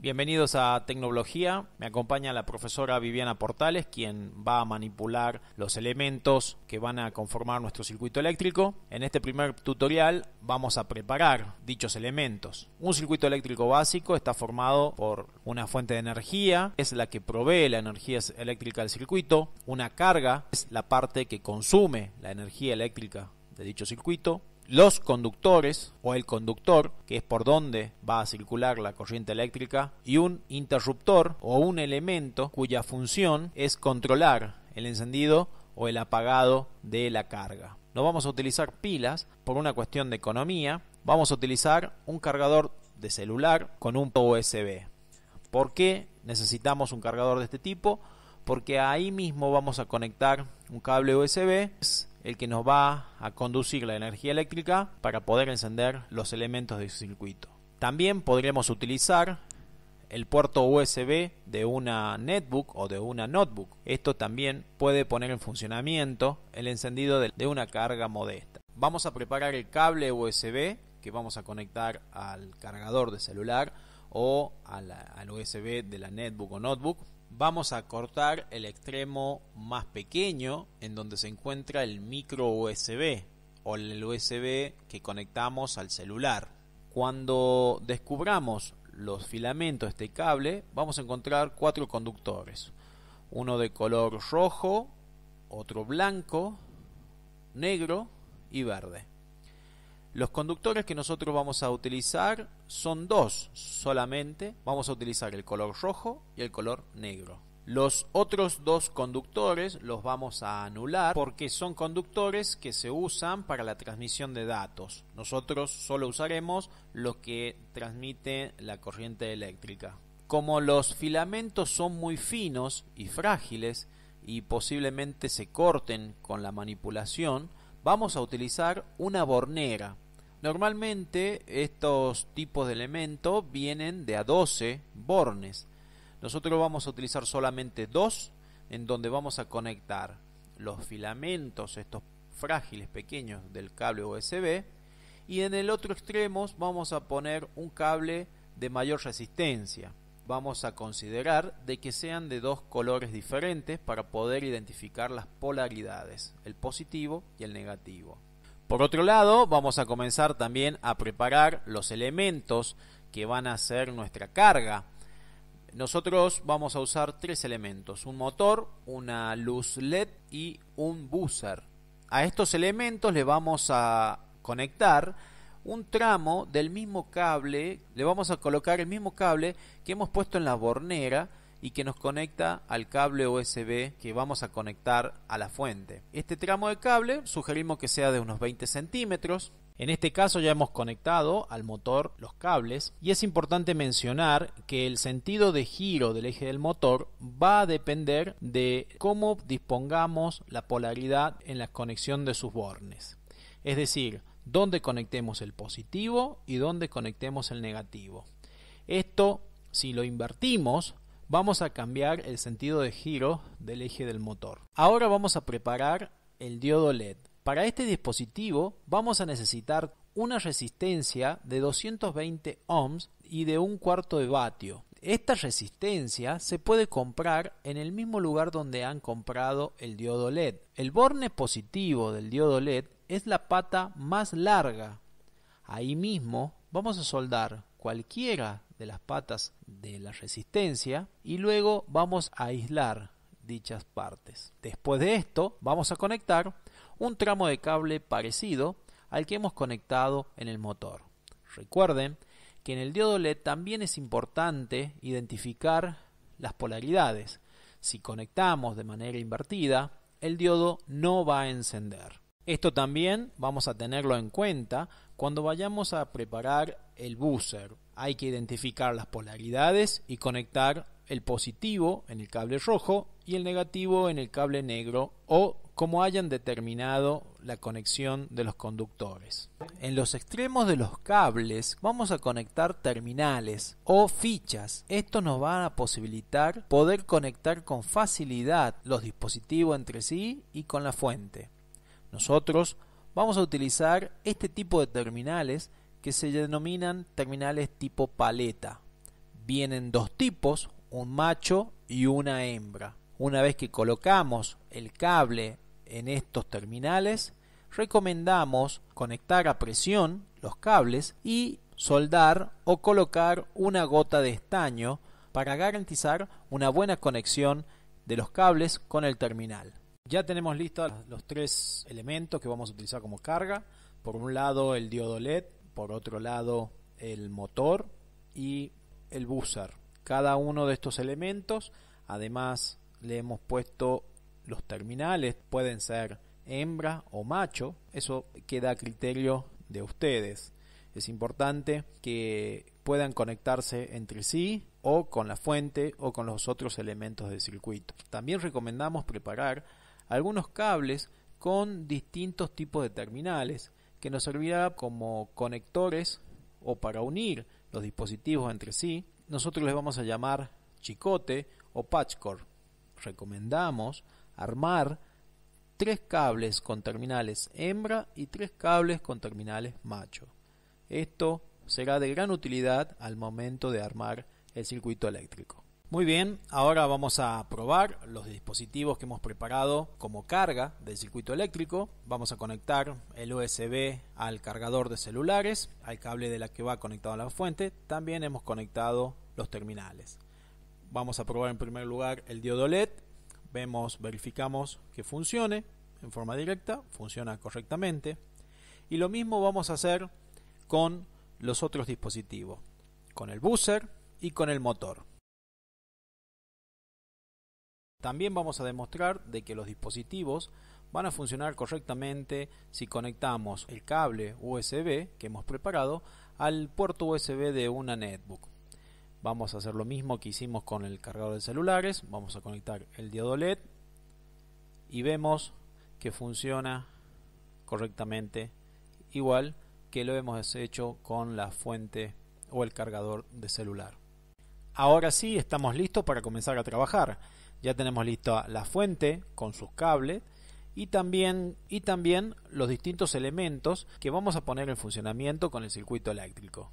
Bienvenidos a Tecnología. Me acompaña la profesora Viviana Portales, quien va a manipular los elementos que van a conformar nuestro circuito eléctrico. En este primer tutorial vamos a preparar dichos elementos. Un circuito eléctrico básico está formado por una fuente de energía, es la que provee la energía eléctrica del circuito. Una carga es la parte que consume la energía eléctrica de dicho circuito los conductores o el conductor, que es por donde va a circular la corriente eléctrica, y un interruptor o un elemento cuya función es controlar el encendido o el apagado de la carga. No vamos a utilizar pilas por una cuestión de economía, vamos a utilizar un cargador de celular con un USB. ¿Por qué necesitamos un cargador de este tipo? Porque ahí mismo vamos a conectar un cable USB el que nos va a conducir la energía eléctrica para poder encender los elementos del circuito. También podremos utilizar el puerto USB de una netbook o de una notebook. Esto también puede poner en funcionamiento el encendido de una carga modesta. Vamos a preparar el cable USB que vamos a conectar al cargador de celular o al, al USB de la netbook o notebook vamos a cortar el extremo más pequeño en donde se encuentra el micro USB o el USB que conectamos al celular. Cuando descubramos los filamentos de este cable, vamos a encontrar cuatro conductores. Uno de color rojo, otro blanco, negro y verde. Los conductores que nosotros vamos a utilizar son dos solamente. Vamos a utilizar el color rojo y el color negro. Los otros dos conductores los vamos a anular porque son conductores que se usan para la transmisión de datos. Nosotros solo usaremos lo que transmite la corriente eléctrica. Como los filamentos son muy finos y frágiles y posiblemente se corten con la manipulación, vamos a utilizar una bornera Normalmente estos tipos de elementos vienen de a 12 bornes. Nosotros vamos a utilizar solamente dos en donde vamos a conectar los filamentos, estos frágiles pequeños del cable USB y en el otro extremo vamos a poner un cable de mayor resistencia. Vamos a considerar de que sean de dos colores diferentes para poder identificar las polaridades, el positivo y el negativo. Por otro lado, vamos a comenzar también a preparar los elementos que van a ser nuestra carga. Nosotros vamos a usar tres elementos, un motor, una luz LED y un buzzer. A estos elementos le vamos a conectar un tramo del mismo cable, le vamos a colocar el mismo cable que hemos puesto en la bornera y que nos conecta al cable USB que vamos a conectar a la fuente. Este tramo de cable sugerimos que sea de unos 20 centímetros. En este caso ya hemos conectado al motor los cables y es importante mencionar que el sentido de giro del eje del motor va a depender de cómo dispongamos la polaridad en la conexión de sus bornes. Es decir, dónde conectemos el positivo y dónde conectemos el negativo. Esto, si lo invertimos, vamos a cambiar el sentido de giro del eje del motor. Ahora vamos a preparar el diodo LED. Para este dispositivo vamos a necesitar una resistencia de 220 ohms y de un cuarto de vatio. Esta resistencia se puede comprar en el mismo lugar donde han comprado el diodo LED. El borne positivo del diodo LED es la pata más larga. Ahí mismo vamos a soldar cualquiera de las patas de la resistencia y luego vamos a aislar dichas partes. Después de esto vamos a conectar un tramo de cable parecido al que hemos conectado en el motor. Recuerden que en el diodo LED también es importante identificar las polaridades. Si conectamos de manera invertida, el diodo no va a encender. Esto también vamos a tenerlo en cuenta cuando vayamos a preparar el buzzer. Hay que identificar las polaridades y conectar el positivo en el cable rojo y el negativo en el cable negro o como hayan determinado la conexión de los conductores. En los extremos de los cables vamos a conectar terminales o fichas. Esto nos va a posibilitar poder conectar con facilidad los dispositivos entre sí y con la fuente. Nosotros vamos a utilizar este tipo de terminales que se denominan terminales tipo paleta. Vienen dos tipos, un macho y una hembra. Una vez que colocamos el cable en estos terminales, recomendamos conectar a presión los cables y soldar o colocar una gota de estaño para garantizar una buena conexión de los cables con el terminal. Ya tenemos listos los tres elementos que vamos a utilizar como carga. Por un lado el diodo LED, por otro lado el motor y el buzzer. Cada uno de estos elementos, además le hemos puesto los terminales, pueden ser hembra o macho, eso queda a criterio de ustedes. Es importante que puedan conectarse entre sí o con la fuente o con los otros elementos del circuito. También recomendamos preparar algunos cables con distintos tipos de terminales que nos servirá como conectores o para unir los dispositivos entre sí. Nosotros les vamos a llamar chicote o patchcore. Recomendamos armar tres cables con terminales hembra y tres cables con terminales macho. Esto será de gran utilidad al momento de armar el circuito eléctrico. Muy bien, ahora vamos a probar los dispositivos que hemos preparado como carga del circuito eléctrico. Vamos a conectar el USB al cargador de celulares, al cable de la que va conectado a la fuente. También hemos conectado los terminales. Vamos a probar en primer lugar el diodo LED. Vemos, verificamos que funcione en forma directa, funciona correctamente. Y lo mismo vamos a hacer con los otros dispositivos, con el buzzer y con el motor. También vamos a demostrar de que los dispositivos van a funcionar correctamente si conectamos el cable USB que hemos preparado al puerto USB de una netbook. Vamos a hacer lo mismo que hicimos con el cargador de celulares, vamos a conectar el diodo LED y vemos que funciona correctamente igual que lo hemos hecho con la fuente o el cargador de celular. Ahora sí, estamos listos para comenzar a trabajar. Ya tenemos lista la fuente con sus cables y también, y también los distintos elementos que vamos a poner en funcionamiento con el circuito eléctrico.